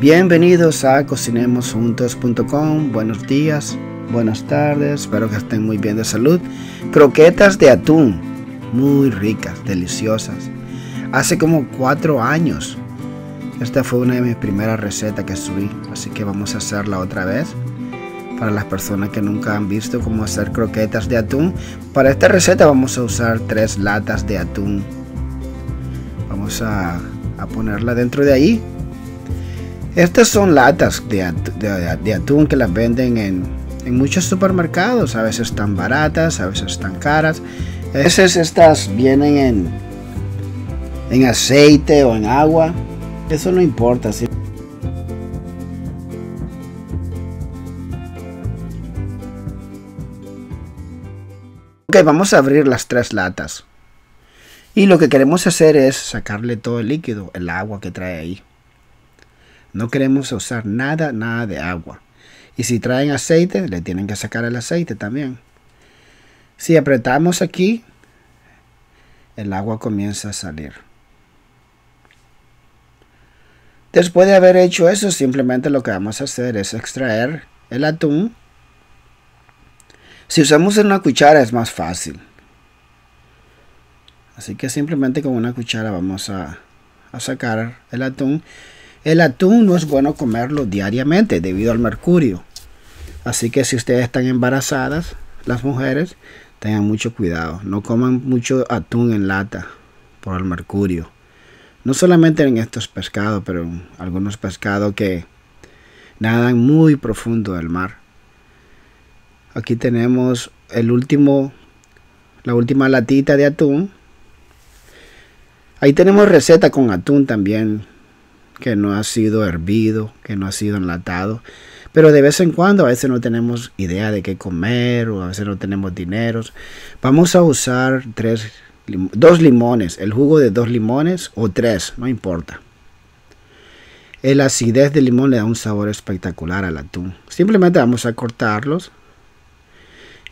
Bienvenidos a cocinemosjuntos.com. Buenos días, buenas tardes, espero que estén muy bien de salud. Croquetas de atún, muy ricas, deliciosas. Hace como cuatro años, esta fue una de mis primeras recetas que subí, así que vamos a hacerla otra vez. Para las personas que nunca han visto cómo hacer croquetas de atún, para esta receta vamos a usar tres latas de atún. Vamos a, a ponerla dentro de ahí estas son latas de, atún que las venden en, muchos supermercados, a veces están baratas, a veces están caras. A veces estas vienen en, en aceite o en agua, eso no importa. ¿sí? Ok, vamos a abrir las tres latas. Y lo que queremos hacer es sacarle todo el líquido, el agua que trae ahí. No queremos usar nada, nada de agua. Y si traen aceite, le tienen que sacar el aceite también. Si apretamos aquí, el agua comienza a salir. Después de haber hecho eso, simplemente lo que vamos a hacer es extraer el atún. Si usamos una cuchara es más fácil. Así que simplemente con una cuchara vamos a, a sacar el atún. El atún no es bueno comerlo diariamente debido al mercurio. Así que si ustedes están embarazadas, las mujeres, tengan mucho cuidado. No coman mucho atún en lata por el mercurio. No solamente en estos pescados, pero en algunos pescados que nadan muy profundo del mar. Aquí tenemos el último, la última latita de atún. Ahí tenemos receta con atún también que no ha sido hervido, que no ha sido enlatado. Pero de vez en cuando a veces no tenemos idea de qué comer o a veces no tenemos dinero. Vamos a usar tres, dos limones, el jugo de dos limones o tres, no importa. El acidez del limón le da un sabor espectacular al atún. Simplemente vamos a cortarlos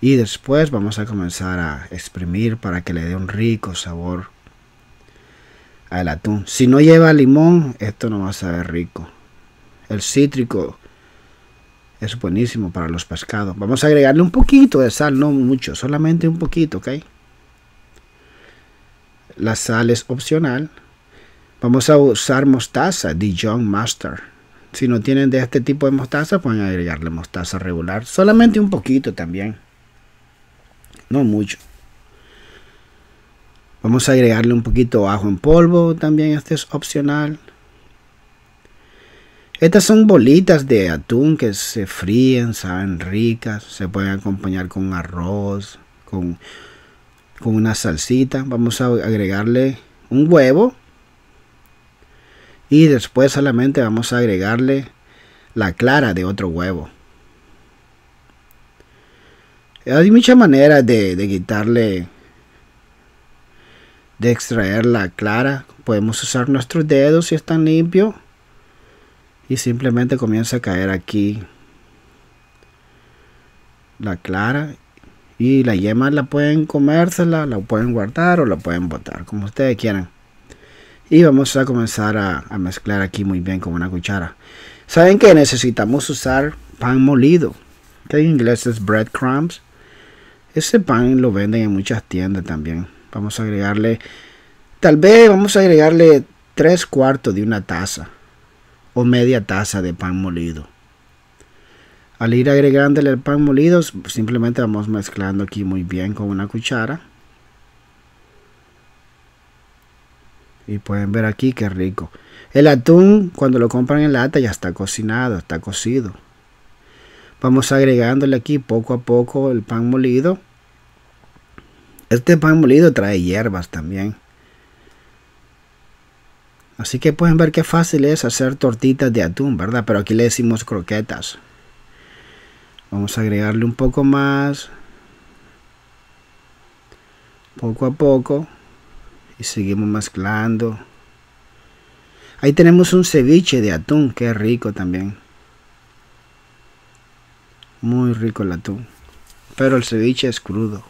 y después vamos a comenzar a exprimir para que le dé un rico sabor el atún. Si no lleva limón, esto no va a saber rico. El cítrico es buenísimo para los pescados. Vamos a agregarle un poquito de sal, no mucho, solamente un poquito, ¿ok? La sal es opcional. Vamos a usar mostaza, Dijon Master. Si no tienen de este tipo de mostaza, pueden agregarle mostaza regular. Solamente un poquito también. No mucho. Vamos a agregarle un poquito ajo en polvo, también este es opcional. Estas son bolitas de atún que se fríen, saben ricas, se pueden acompañar con arroz, con, una salsita. Vamos a agregarle un huevo y después solamente vamos a agregarle la clara de otro huevo. Hay muchas maneras de, de quitarle de extraer la clara. Podemos usar nuestros dedos si están limpios. Y simplemente comienza a caer aquí la clara. Y la yema la pueden comérsela, la pueden guardar o la pueden botar, como ustedes quieran. Y vamos a comenzar a, mezclar aquí muy bien con una cuchara. Saben que necesitamos usar pan molido, que en inglés es breadcrumbs. Ese pan lo venden en muchas tiendas también. Vamos a agregarle, tal vez vamos a agregarle tres cuartos de una taza o media taza de pan molido. Al ir agregándole el pan molido, simplemente vamos mezclando aquí muy bien con una cuchara. Y pueden ver aquí qué rico. El atún, cuando lo compran en lata, ya está cocinado, está cocido. Vamos agregándole aquí poco a poco el pan molido este pan molido trae hierbas también. Así que pueden ver qué fácil es hacer tortitas de atún, ¿verdad? Pero aquí le decimos croquetas. Vamos a agregarle un poco más. Poco a poco. Y seguimos mezclando. Ahí tenemos un ceviche de atún, qué rico también. Muy rico el atún. Pero el ceviche es crudo.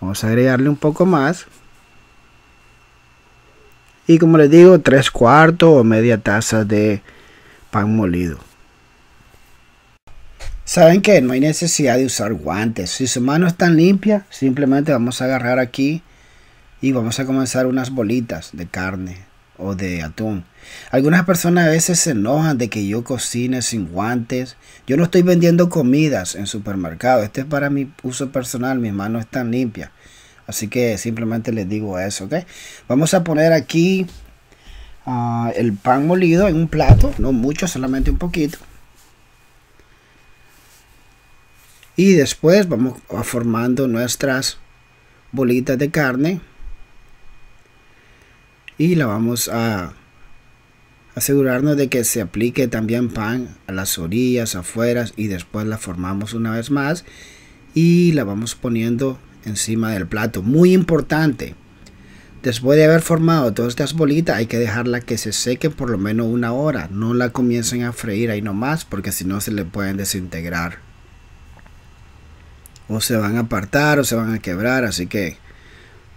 Vamos a agregarle un poco más. Y como les digo, tres cuartos o media taza de pan molido. Saben que no hay necesidad de usar guantes. Si su mano está tan limpia, simplemente vamos a agarrar aquí y vamos a comenzar unas bolitas de carne o de atún. Algunas personas a veces se enojan de que yo cocine sin guantes. Yo no estoy vendiendo comidas en supermercado. Este es para mi uso personal. Mis manos están limpias. Así que simplemente les digo eso, ¿ok? Vamos a poner aquí ah, el pan molido en un plato. No mucho, solamente un poquito. Y después vamos formando nuestras bolitas de carne y la vamos a asegurarnos de que se aplique también pan a las orillas, afuera y después la formamos una vez más y la vamos poniendo encima del plato. Muy importante, después de haber formado todas estas bolitas hay que dejarla que se seque por lo menos una hora. No la comiencen a freír ahí nomás porque si no se le pueden desintegrar. O se van a apartar o se van a quebrar, así que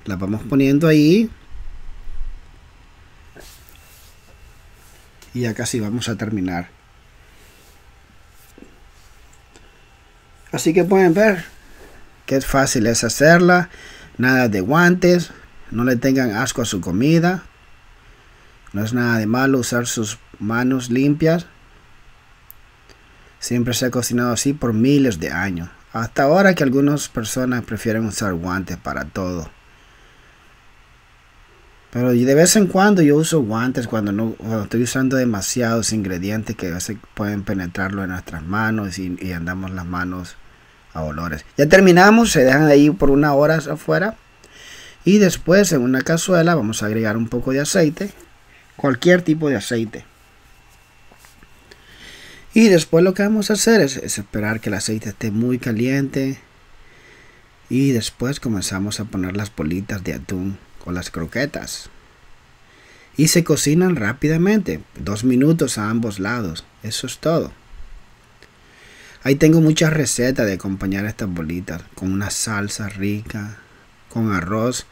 la vamos poniendo ahí y ya casi vamos a terminar. Así que pueden ver es fácil es hacerla. Nada de guantes, no le tengan asco a su comida. No es nada de malo usar sus manos limpias. Siempre se ha cocinado así por miles de años. Hasta ahora que algunas personas prefieren usar guantes para todo. Pero de vez en cuando yo uso guantes cuando no estoy usando demasiados ingredientes que pueden penetrarlo en nuestras manos y, andamos las manos a olores. Ya terminamos, se dejan ahí por una hora afuera. Y después en una cazuela vamos a agregar un poco de aceite, cualquier tipo de aceite. Y después lo que vamos a hacer es, esperar que el aceite esté muy caliente. Y después comenzamos a poner las bolitas de atún con las croquetas. Y se cocinan rápidamente, dos minutos a ambos lados. Eso es todo. Ahí tengo muchas recetas de acompañar estas bolitas con una salsa rica, con arroz.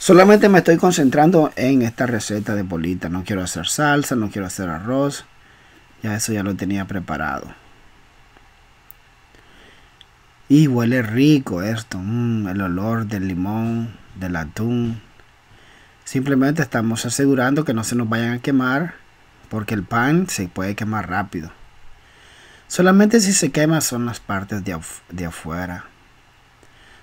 Solamente me estoy concentrando en esta receta de bolitas. No quiero hacer salsa, no quiero hacer arroz. Ya eso ya lo tenía preparado. Y huele rico esto. Mm, el olor del limón, del atún. Simplemente estamos asegurando que no se nos vayan a quemar porque el pan se puede quemar rápido. Solamente si se quema son las partes de, afuera.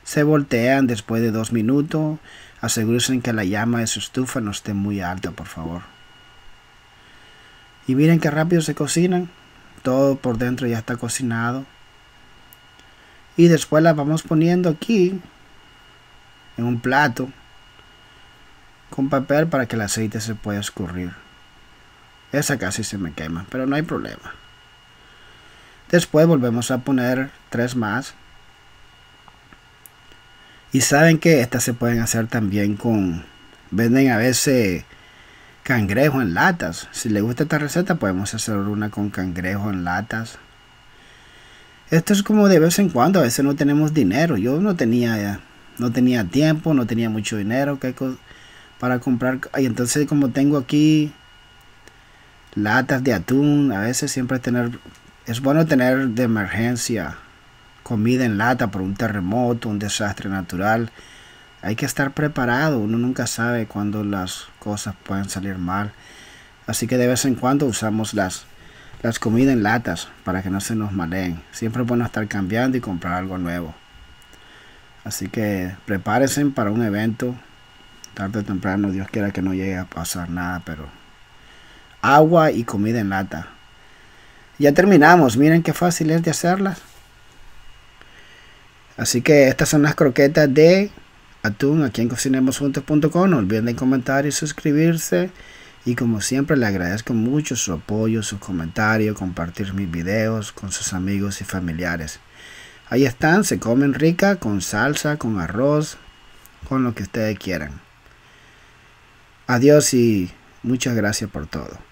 Se voltean después de dos minutos. Asegúrense que la llama de su estufa no esté muy alta, por favor. Y miren qué rápido se cocinan. Todo por dentro ya está cocinado. Y después las vamos poniendo aquí en un plato con papel para que el aceite se pueda escurrir. Esa casi se me quema, pero no hay problema. Después volvemos a poner tres más. Y saben que estas se pueden hacer también con... Venden a veces cangrejo en latas. Si les gusta esta receta podemos hacer una con cangrejo en latas. Esto es como de vez en cuando, a veces no tenemos dinero. Yo no tenía, no tenía tiempo, no tenía mucho dinero. ¿qué para comprar. Y entonces como tengo aquí latas de atún, a veces siempre tener, es bueno tener de emergencia comida en lata por un terremoto, un desastre natural. Hay que estar preparado, uno nunca sabe cuando las cosas pueden salir mal. Así que de vez en cuando usamos las, las comidas en latas para que no se nos maleen. Siempre es bueno estar cambiando y comprar algo nuevo. Así que prepárense para un evento tarde o temprano, Dios quiera que no llegue a pasar nada, pero agua y comida en lata. Ya terminamos, miren qué fácil es de hacerlas. Así que estas son las croquetas de atún aquí en cocinemosjuntos.com. No olviden comentar y suscribirse. Y como siempre le agradezco mucho su apoyo, sus comentarios, compartir mis videos con sus amigos y familiares. Ahí están, se comen rica con salsa, con arroz, con lo que ustedes quieran. Adiós y muchas gracias por todo.